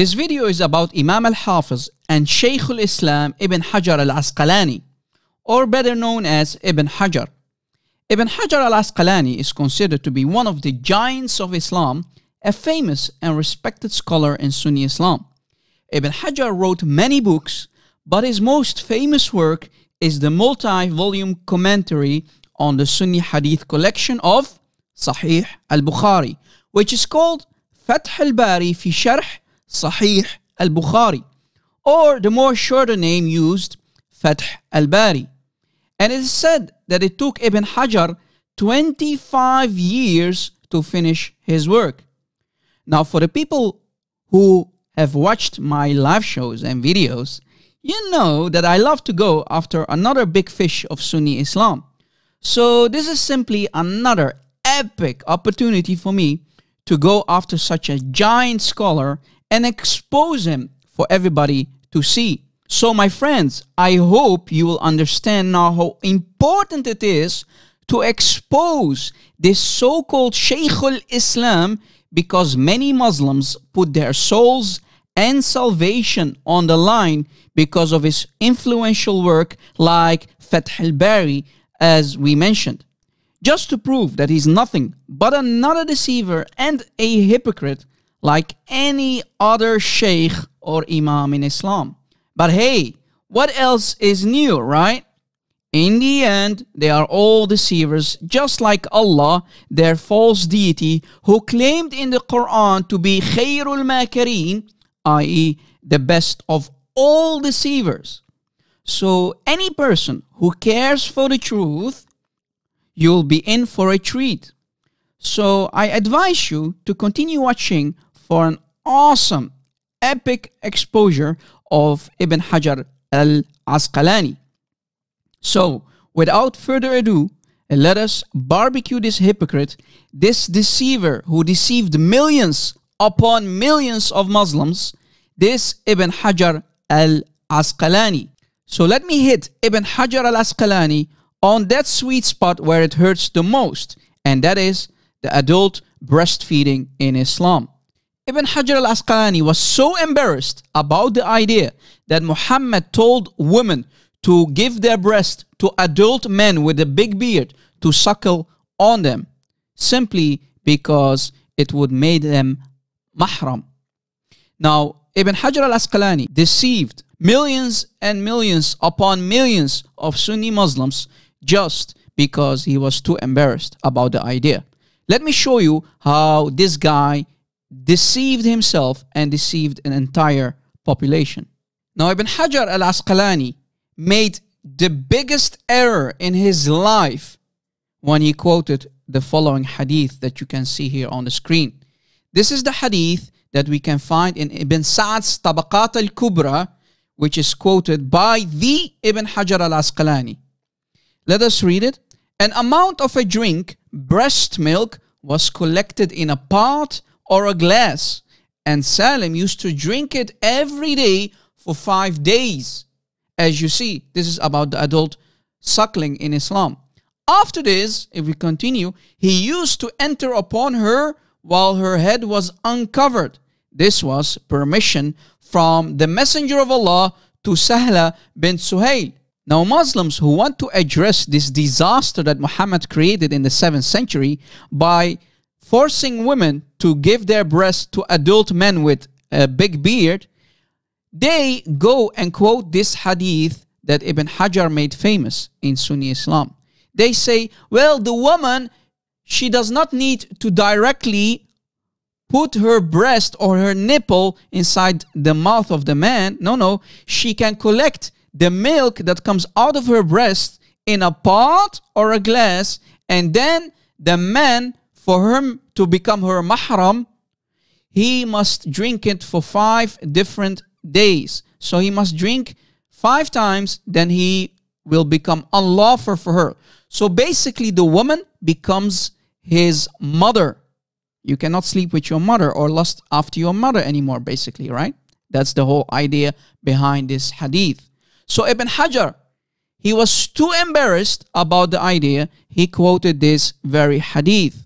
This video is about Imam al-Hafiz and Shaykh al-Islam Ibn Hajar al-Asqalani, or better known as Ibn Hajar. Ibn Hajar al-Asqalani is considered to be one of the giants of Islam, a famous and respected scholar in Sunni Islam. Ibn Hajar wrote many books, but his most famous work is the multi-volume commentary on the Sunni Hadith collection of Sahih al-Bukhari, which is called Fath al-Bari fi Sharh Sahih al Bukhari, or the more shorter name used, Fath al Bari. And it is said that it took Ibn Hajar 25 years to finish his work. Now, for the people who have watched my live shows and videos, you know that I love to go after another big fish of Sunni Islam. So, this is simply another epic opportunity for me to go after such a giant scholar and expose him for everybody to see. So, my friends, I hope you will understand now how important it is to expose this so called Shaykhul Islam because many Muslims put their souls and salvation on the line because of his influential work like Fath al Bari, as we mentioned. Just to prove that he's nothing but another deceiver and a hypocrite, like any other sheikh or imam in Islam. But hey, what else is new, right? In the end, they are all deceivers, just like Allah, their false deity, who claimed in the Quran to be Khairul Makkari, i.e., the best of all deceivers. So, any person who cares for the truth, you'll be in for a treat. So, I advise you to continue watching for an awesome, epic exposure of Ibn Hajar al Asqalani. So, without further ado, let us barbecue this hypocrite, this deceiver who deceived millions upon millions of Muslims, this Ibn Hajar al Asqalani. So let me hit Ibn Hajar al Asqalani on that sweet spot where it hurts the most, and that is the adult breastfeeding in Islam. Ibn Hajar al Asqalani was so embarrassed about the idea that Muhammad told women to give their breast to adult men with a big beard to suckle on them simply because it would make them mahram. Now, Ibn Hajar al Asqalani deceived millions and millions upon millions of Sunni Muslims just because he was too embarrassed about the idea. Let me show you how this guy deceived himself and deceived an entire population. Now, Ibn Hajar al Asqalani made the biggest error in his life when he quoted the following hadith that you can see here on the screen. This is the hadith that we can find in Ibn Sa'd's Tabaqat al Kubra, which is quoted by the Ibn Hajar al Asqalani. Let us read it. An amount of a drink, breast milk, was collected in a pot or a glass, and Salim used to drink it every day for five days. As you see, this is about the adult suckling in Islam. After this, if we continue, he used to enter upon her while her head was uncovered. This was permission from the Messenger of Allah to Sahla bin Suhail. Now, Muslims who want to address this disaster that Muhammad created in the 7th century by forcing women to give their breasts to adult men with a big beard, they go and quote this hadith that Ibn Hajar made famous in Sunni Islam. They say, well, the woman, she does not need to directly put her breast or her nipple inside the mouth of the man. No, no, she can collect the milk that comes out of her breast in a pot or a glass, and then the man, for her." to become her mahram, he must drink it for five different days. So he must drink five times, then he will become unlawful for her. So basically, the woman becomes his mother. You cannot sleep with your mother or lust after your mother anymore, basically, right? That's the whole idea behind this hadith. So Ibn Hajar, he was too embarrassed about the idea. He quoted this very hadith.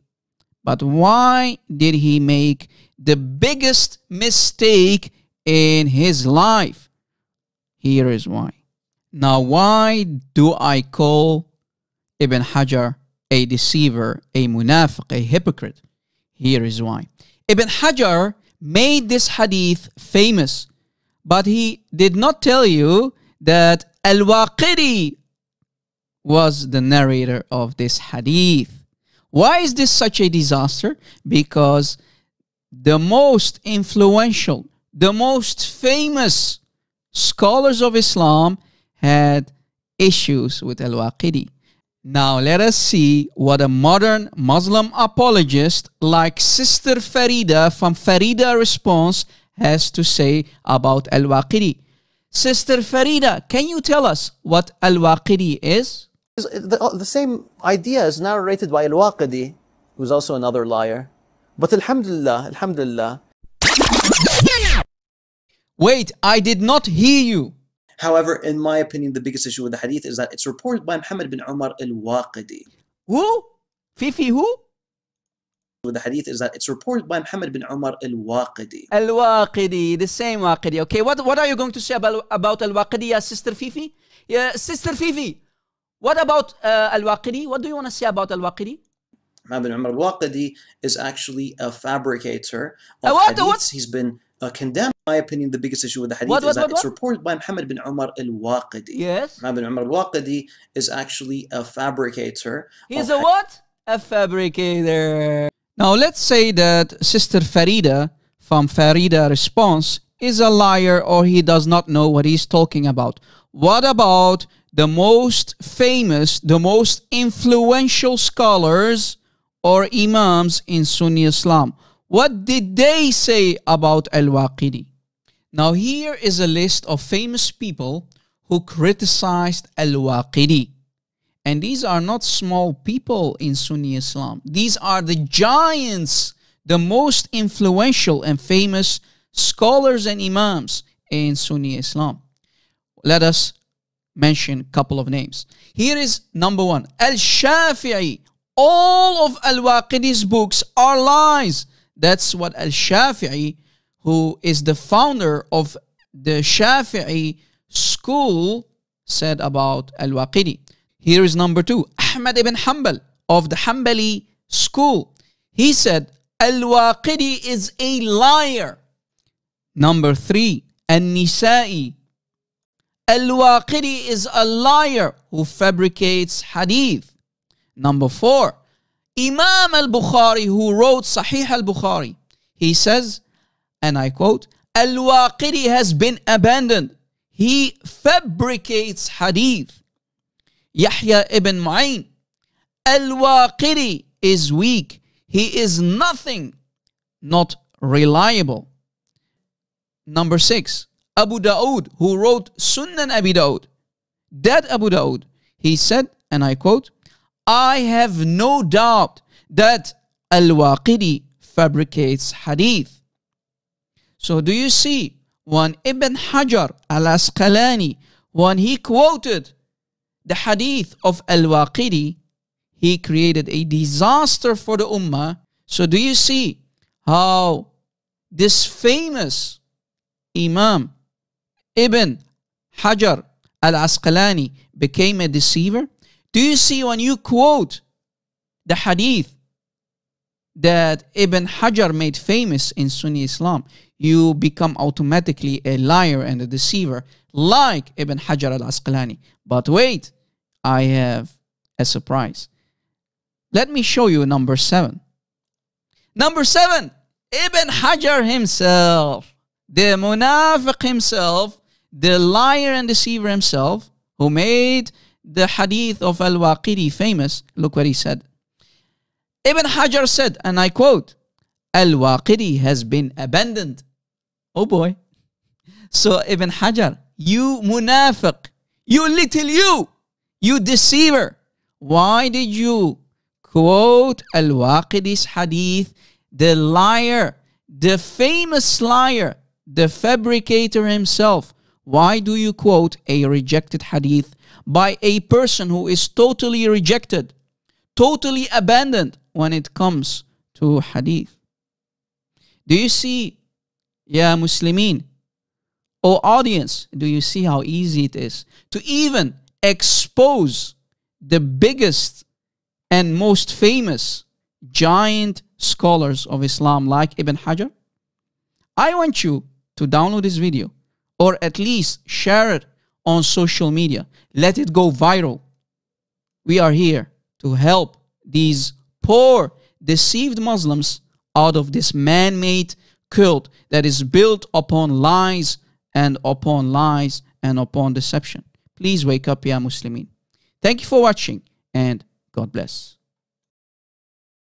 But why did he make the biggest mistake in his life? Here is why. Now, why do I call Ibn Hajar a deceiver, a munafiq, a hypocrite? Here is why. Ibn Hajar made this hadith famous, but he did not tell you that Al Waqidi was the narrator of this hadith. Why is this such a disaster? Because the most influential, the most famous scholars of Islam had issues with Al Waqidi. Now, let us see what a modern Muslim apologist like Sister Farida from Farida Response has to say about Al Waqidi. Sister Farida, can you tell us what Al Waqidi is? The, uh, the same idea is narrated by Al-Waqidi, who's also another liar. But Alhamdulillah, Alhamdulillah. Wait, I did not hear you. However, in my opinion, the biggest issue with the hadith is that it's reported by Muhammad bin Umar al-Waqidi. Who? Fifi who? With the hadith is that it's reported by Muhammad bin Umar al-Waqidi. Al-Waqidi, the same Waqidi. Okay, what, what are you going to say about, about al-Waqidi, sister Fifi? Yeah, sister Fifi, what about uh, Al-Waqidi? What do you want to say about Al-Waqidi? Ibn Umar al-Waqidi is actually a fabricator of uh, what, hadiths. What? He's been uh, condemned. In my opinion, the biggest issue with the hadith what, is that it's reported by Muhammad bin Umar al-Waqidi. Yes. Ibn Umar al-Waqidi is actually a fabricator. He's a what? A fabricator. Now let's say that Sister Farida from Farida Response is a liar or he does not know what he's talking about. What about the most famous, the most influential scholars or imams in Sunni Islam. What did they say about Al Waqidi? Now, here is a list of famous people who criticized Al Waqidi. And these are not small people in Sunni Islam, these are the giants, the most influential and famous scholars and imams in Sunni Islam. Let us mention a couple of names. Here is number one, Al-Shafi'i. All of Al-Waqidi's books are lies. That's what Al-Shafi'i, who is the founder of the Shafi'i school, said about Al-Waqidi. Here is number two, Ahmad ibn Hanbal of the Hanbali school. He said, Al-Waqidi is a liar. Number three, An-Nisa'i Al-Waqidi is a liar who fabricates hadith. Number four, Imam al-Bukhari who wrote Sahih al-Bukhari, he says, and I quote, Al-Waqidi has been abandoned. He fabricates hadith. Yahya ibn Ma'in, Al-Waqidi is weak. He is nothing, not reliable. Number six, Abu Daoud, who wrote Sunan Abi Daoud, that Abu Daoud, he said, and I quote, I have no doubt that Al-Waqidi fabricates hadith. So do you see, when Ibn Hajar al-Asqalani, when he quoted the hadith of Al-Waqidi, he created a disaster for the Ummah. So do you see how this famous Imam Ibn Hajar al Asqalani became a deceiver? Do you see when you quote the hadith that Ibn Hajar made famous in Sunni Islam, you become automatically a liar and a deceiver, like Ibn Hajar al Asqalani. But wait, I have a surprise. Let me show you number seven. Number seven, Ibn Hajar himself, the Munafiq himself, the liar and deceiver himself, who made the hadith of Al Waqidi famous, look what he said. Ibn Hajar said, and I quote, Al Waqidi has been abandoned. Oh boy. So, Ibn Hajar, you munafiq, you little you, you deceiver. Why did you quote Al Waqidi's hadith, the liar, the famous liar, the fabricator himself, why do you quote a rejected hadith by a person who is totally rejected, totally abandoned when it comes to hadith? Do you see, yeah, Muslimin, O audience, do you see how easy it is to even expose the biggest and most famous giant scholars of Islam like Ibn Hajar? I want you to download this video or at least share it on social media. Let it go viral. We are here to help these poor, deceived Muslims out of this man made cult that is built upon lies and upon lies and upon deception. Please wake up, Ya Muslimin. Thank you for watching and God bless.